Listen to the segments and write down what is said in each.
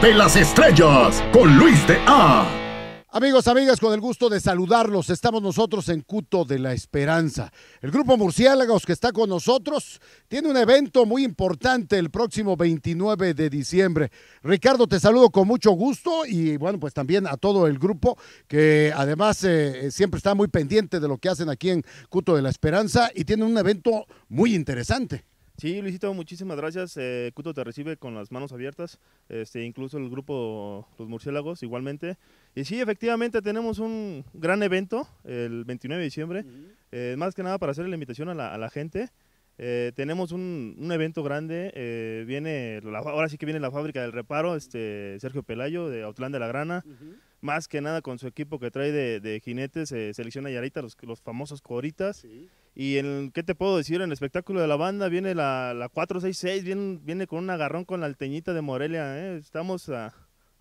de las Estrellas con Luis de A. Amigos, amigas, con el gusto de saludarlos, estamos nosotros en Cuto de la Esperanza. El grupo Murciélagos que está con nosotros tiene un evento muy importante el próximo 29 de diciembre. Ricardo, te saludo con mucho gusto y bueno, pues también a todo el grupo que además eh, eh, siempre está muy pendiente de lo que hacen aquí en Cuto de la Esperanza y tiene un evento muy interesante. Sí, Luisito, muchísimas gracias. Eh, Cuto te recibe con las manos abiertas, este, incluso el grupo Los Murciélagos igualmente. Y sí, efectivamente tenemos un gran evento el 29 de diciembre, eh, más que nada para hacer la invitación a la gente. Eh, tenemos un, evento grande, eh, viene la, ahora sí que viene la fábrica del reparo, este Sergio Pelayo de Autlán de la Grana, más que nada con su equipo que trae de, jinetes, eh, selecciona Yarita, los, los famosos coritas. Y en, ¿qué te puedo decir? En el espectáculo de la banda viene la, la 466, viene, viene con un agarrón con la alteñita de Morelia, estamos a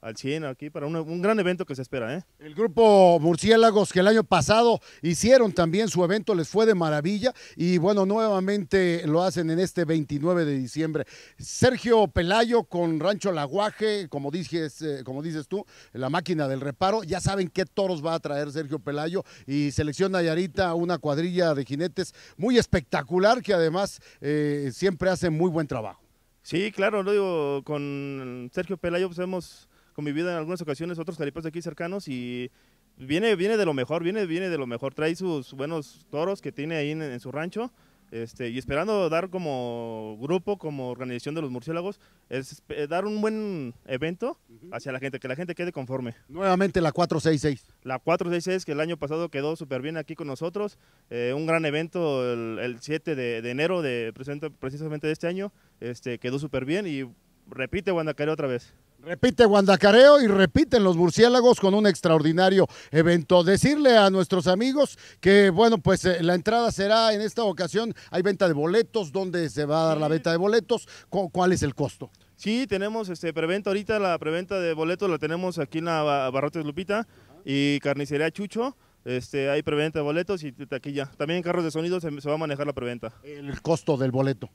al 100 aquí para un, gran evento que se espera. ¿eh? El grupo Murciélagos que el año pasado hicieron también su evento, les fue de maravilla y bueno, nuevamente lo hacen en este 29 de diciembre. Sergio Pelayo con Rancho Laguaje, como dices, eh, como dices tú, la máquina del reparo. Ya saben qué toros va a traer Sergio Pelayo y selecciona Yarita una cuadrilla de jinetes muy espectacular que además eh, siempre hace muy buen trabajo. Sí, claro, lo digo, con Sergio Pelayo pues hemos vida en algunas ocasiones otros jaripeos de aquí cercanos y viene, viene de lo mejor, viene, viene de lo mejor. Trae sus buenos toros que tiene ahí en, su rancho. Este, y esperando dar como grupo, como organización de los murciélagos, es eh, dar un buen evento hacia la gente, que la gente quede conforme. Nuevamente la 466. La 466 que el año pasado quedó súper bien aquí con nosotros, eh, un gran evento el, 7 de, enero de precisamente de este año, este, quedó súper bien y repite Guanacare otra vez. Repite Guandacareo y repiten los murciélagos con un extraordinario evento. Decirle a nuestros amigos que, bueno, pues eh, la entrada será en esta ocasión, hay venta de boletos, ¿dónde se va a dar la venta de boletos? ¿Cuál es el costo? Sí, tenemos este preventa ahorita, la preventa de boletos la tenemos aquí en la Barrotes Lupita y Carnicería Chucho. Este, hay preventa de boletos y taquilla. También en carros de sonido se, va a manejar la preventa. ¿El costo del boleto?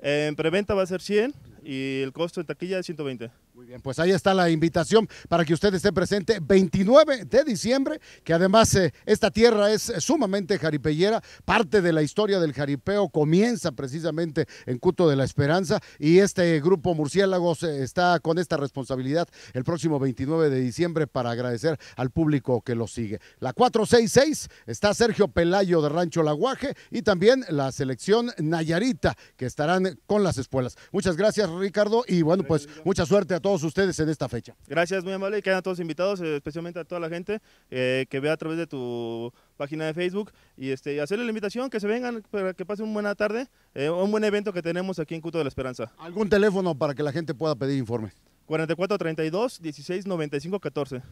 En preventa va a ser 100 y el costo en taquilla es 120. Muy bien, pues ahí está la invitación para que usted esté presente 29 de diciembre, que además eh, esta tierra es eh, sumamente jaripellera, parte de la historia del jaripeo comienza precisamente en Cuto de la Esperanza y este grupo Murciélagos eh, está con esta responsabilidad el próximo 29 de diciembre para agradecer al público que lo sigue. La 466 está Sergio Pelayo de Rancho Laguaje y también la selección Nayarita que estarán con las espuelas. Muchas gracias Ricardo y bueno, pues mucha suerte a todos todos ustedes en esta fecha. Gracias, muy amable, y que todos invitados, eh, especialmente a toda la gente eh, que vea a través de tu página de Facebook este, y hacerle la invitación, que se vengan para que pase una buena tarde, o eh, un buen evento que tenemos aquí en Cuto de la Esperanza. ¿Algún teléfono para que la gente pueda pedir informes? 4432 169514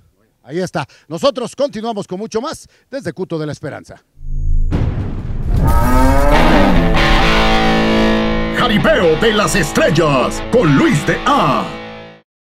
Ahí está. Nosotros continuamos con mucho más desde Cuto de la Esperanza. Jaripeo de las Estrellas con Luis de A.